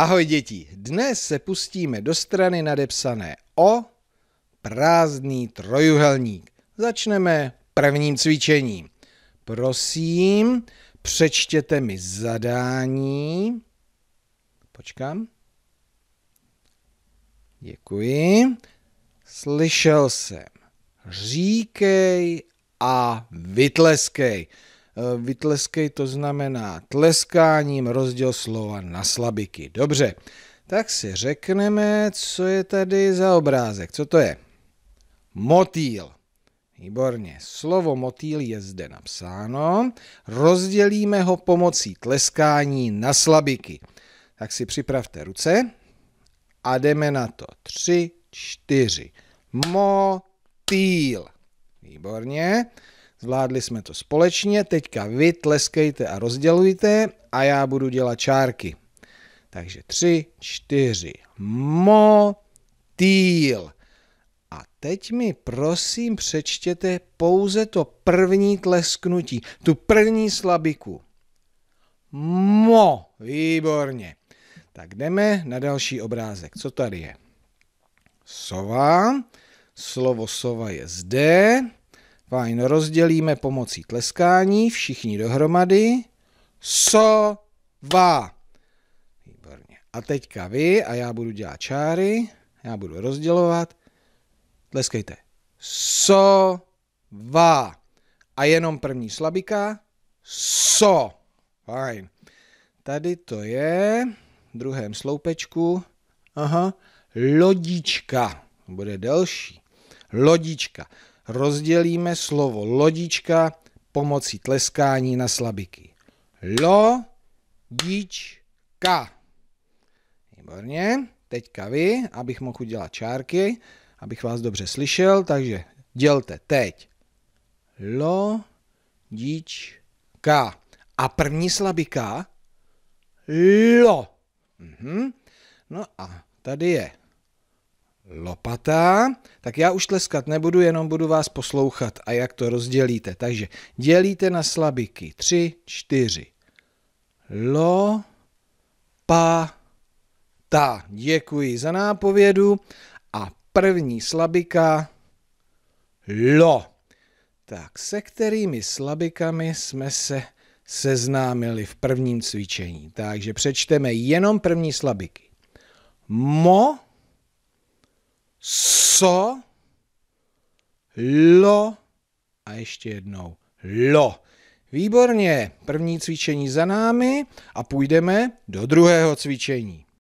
Ahoj děti, dnes se pustíme do strany nadepsané O, prázdný trojuhelník. Začneme prvním cvičením. Prosím, přečtěte mi zadání. Počkám. Děkuji. Slyšel jsem. Říkej a vytleskej. Eh, vytleskej, to znamená tleskáním rozděl slova na slabiky. Dobře, tak si řekneme, co je tady za obrázek. Co to je? Motýl. Výborně. Slovo motýl je zde napsáno. Rozdělíme ho pomocí tleskání na slabiky. Tak si připravte ruce a jdeme na to. Tři, čtyři. Motýl. Výborně. Zvládli jsme to společně, teďka vy tleskejte a rozdělujte a já budu dělat čárky. Takže tři, čtyři. Mo, týl. A teď mi prosím přečtěte pouze to první tlesknutí, tu první slabiku. Mo, výborně. Tak jdeme na další obrázek. Co tady je? Sova. Slovo sova je zde. Fajn, rozdělíme pomocí tleskání, všichni dohromady. So, va. Výborně. A teďka vy a já budu dělat čáry, já budu rozdělovat. Tleskejte. So, va. A jenom první slabika. So. Fajn. Tady to je v druhém sloupečku. Aha. Lodička. Bude delší. Lodička rozdělíme slovo lodička pomocí tleskání na slabiky. Lo ka. Výborně. Teďka vy, abych mohl udělat čárky, abych vás dobře slyšel, takže dělte teď. Lo ka. A první slabika? Lo. Mhm. No a tady je lopata, tak já už tleskat nebudu, jenom budu vás poslouchat a jak to rozdělíte. Takže dělíte na slabiky. Tři, čtyři. Lo, pa, ta. Děkuji za nápovědu. A první slabika lo. Tak se kterými slabikami jsme se seznámili v prvním cvičení. Takže přečteme jenom první slabiky. Mo, so, lo a ještě jednou lo. Výborně, první cvičení za námi a půjdeme do druhého cvičení.